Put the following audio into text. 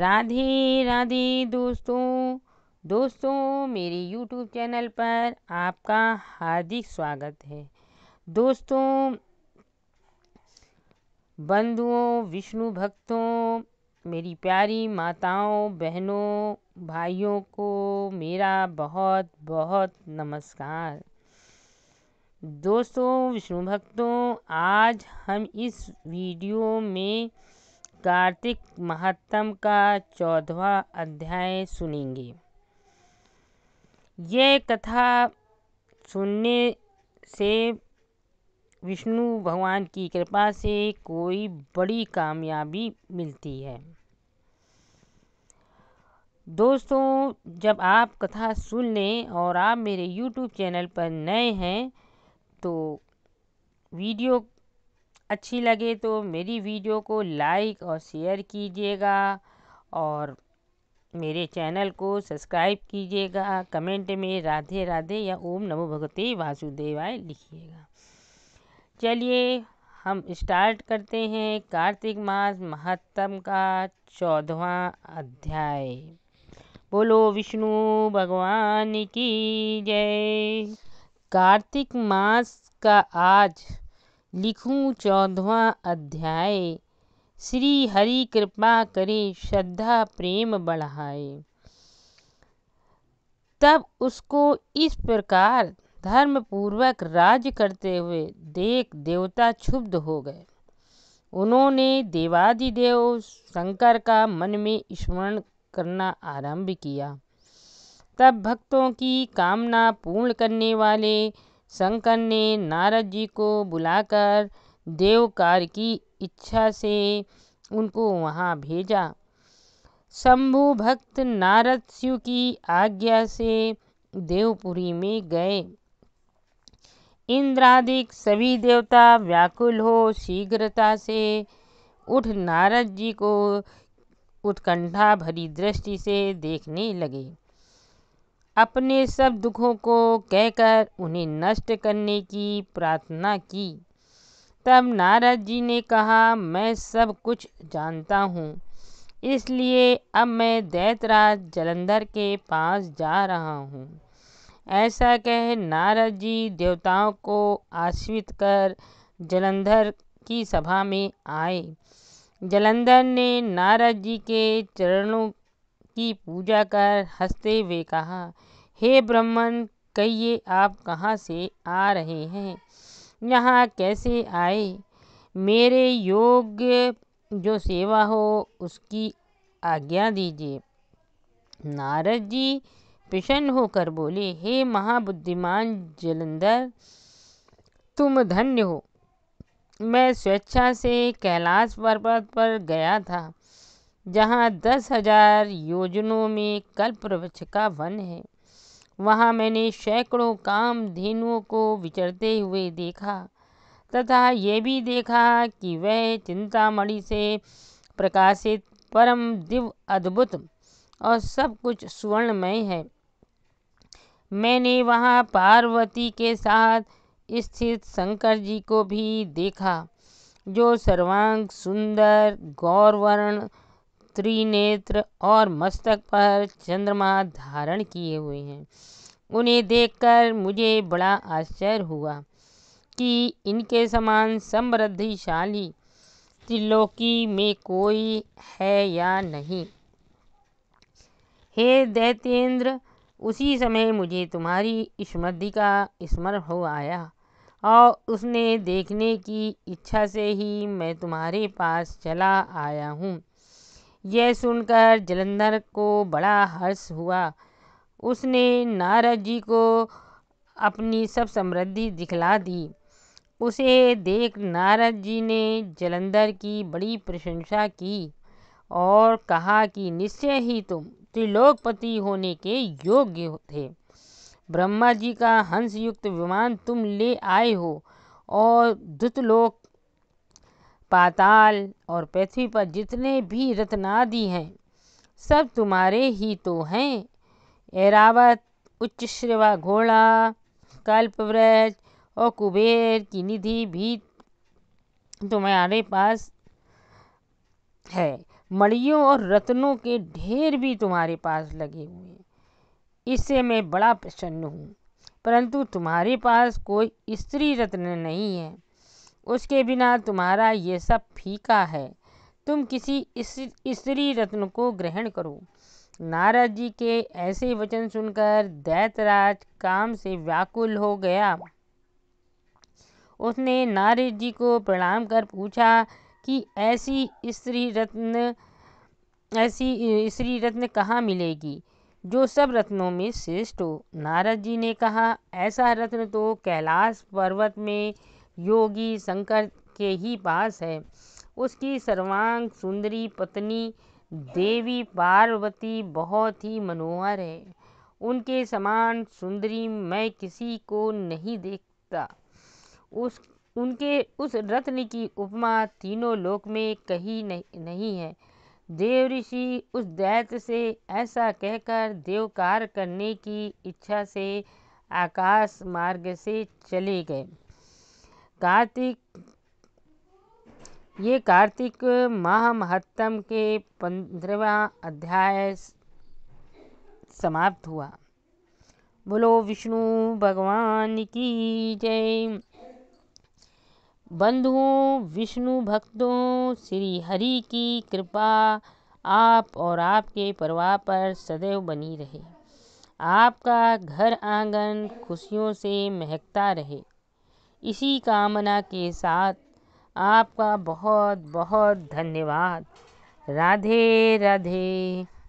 राधे राधे दोस्तों दोस्तों मेरे यूट्यूब चैनल पर आपका हार्दिक स्वागत है दोस्तों बंधुओं विष्णु भक्तों मेरी प्यारी माताओं बहनों भाइयों को मेरा बहुत बहुत नमस्कार दोस्तों विष्णु भक्तों आज हम इस वीडियो में कार्तिक महात्म का चौदवा अध्याय सुनेंगे ये कथा सुनने से विष्णु भगवान की कृपा से कोई बड़ी कामयाबी मिलती है दोस्तों जब आप कथा सुन लें और आप मेरे YouTube चैनल पर नए हैं तो वीडियो अच्छी लगे तो मेरी वीडियो को लाइक और शेयर कीजिएगा और मेरे चैनल को सब्सक्राइब कीजिएगा कमेंट में राधे राधे या ओम नमो भगवते वासुदेवाय लिखिएगा चलिए हम स्टार्ट करते हैं कार्तिक मास महत्तम का चौदवा अध्याय बोलो विष्णु भगवान की जय कार्तिक मास का आज लिखूं चौदवा अध्याय श्री हरि कृपा करे श्रद्धा प्रेम बढ़ाए तब उसको इस प्रकार धर्म पूर्वक राज करते हुए देख देवता क्षुब्ध हो गए उन्होंने देवादिदेव शंकर का मन में स्मरण करना आरंभ किया तब भक्तों की कामना पूर्ण करने वाले शंकर ने नारद जी को बुलाकर देवकार की इच्छा से उनको वहाँ भेजा शंभु भक्त नारद शिव की आज्ञा से देवपुरी में गए इंद्रादिक सभी देवता व्याकुल हो शीघ्रता से उठ नारद जी को उत्कंठा भरी दृष्टि से देखने लगे अपने सब दुखों को कहकर उन्हें नष्ट करने की प्रार्थना की तब नारद जी ने कहा मैं सब कुछ जानता हूँ इसलिए अब मैं दैतराज जलंधर के पास जा रहा हूँ ऐसा कह नारद जी देवताओं को आश्रित कर जलंधर की सभा में आए जलंधर ने नारद जी के चरणों की पूजा कर हंसते हुए कहा हे ब्राह्मण कहिए आप कहाँ से आ रहे हैं यहाँ कैसे आए मेरे योग जो सेवा हो उसकी आज्ञा दीजिए नारद जी प्रसन्न होकर बोले हे महाबुद्धिमान जलंधर तुम धन्य हो मैं स्वेच्छा से कैलाश पर्वत पर गया था जहाँ दस हजार योजनों में कल्पवृक्ष का वन है वहाँ मैंने सैकड़ों काम धेनुओं को विचरते हुए देखा तथा यह भी देखा कि वह चिंतामणि से प्रकाशित परम दिव्य अद्भुत और सब कुछ स्वर्णमय है मैंने वहाँ पार्वती के साथ स्थित शंकर जी को भी देखा जो सर्वांग सुंदर गौरवर्ण त्रिनेत्र और मस्तक पर चंद्रमा धारण किए हुए हैं उन्हें देखकर मुझे बड़ा आश्चर्य हुआ कि इनके समान समृद्धिशाली त्रिलोकी में कोई है या नहीं हे दैतेंद्र उसी समय मुझे तुम्हारी स्मृति का स्मरण हो आया और उसने देखने की इच्छा से ही मैं तुम्हारे पास चला आया हूँ यह सुनकर जलंधर को बड़ा हर्ष हुआ उसने नारद जी को अपनी सब समृद्धि दिखला दी उसे देख नारद जी ने जलंधर की बड़ी प्रशंसा की और कहा कि निश्चय ही तुम त्रिलोकपति होने के योग्य थे ब्रह्मा जी का हंसयुक्त विमान तुम ले आए हो और दुतलोक पाताल और पृथ्वी पर जितने भी रत्नादि हैं सब तुम्हारे ही तो हैं एरावत उच्च श्रवा घोड़ा कल्पव्रज और कुबेर की निधि भी तुम्हारे पास है मड़ियों और रत्नों के ढेर भी तुम्हारे पास लगे हुए हैं इससे मैं बड़ा प्रसन्न हूँ परंतु तुम्हारे पास कोई स्त्री रत्न नहीं है उसके बिना तुम्हारा ये सब फीका है तुम किसी स्त्री रत्न को ग्रहण करो नारद जी के ऐसे वचन सुनकर दैतराज काम से व्याकुल हो गया उसने नारद जी को प्रणाम कर पूछा कि ऐसी स्त्री रत्न ऐसी स्त्री रत्न कहाँ मिलेगी जो सब रत्नों में श्रेष्ठ हो नारद जी ने कहा ऐसा रत्न तो कैलाश पर्वत में योगी शंकर के ही पास है उसकी सर्वांग सुंदरी पत्नी देवी पार्वती बहुत ही मनोहर है उनके समान सुंदरी मैं किसी को नहीं देखता उस उनके उस रत्न की उपमा तीनों लोक में कहीं नहीं, नहीं है देव ऋषि उस दैत्य से ऐसा कहकर देवकार करने की इच्छा से आकाश मार्ग से चले गए कार्तिक ये कार्तिक माह महत्तम के पंद्रवा अध्याय समाप्त हुआ बोलो विष्णु भगवान की जय बंधुओं विष्णु भक्तों श्री हरि की कृपा आप और आपके परिवार पर सदैव बनी रहे आपका घर आंगन खुशियों से महकता रहे इसी कामना के साथ आपका बहुत बहुत धन्यवाद राधे राधे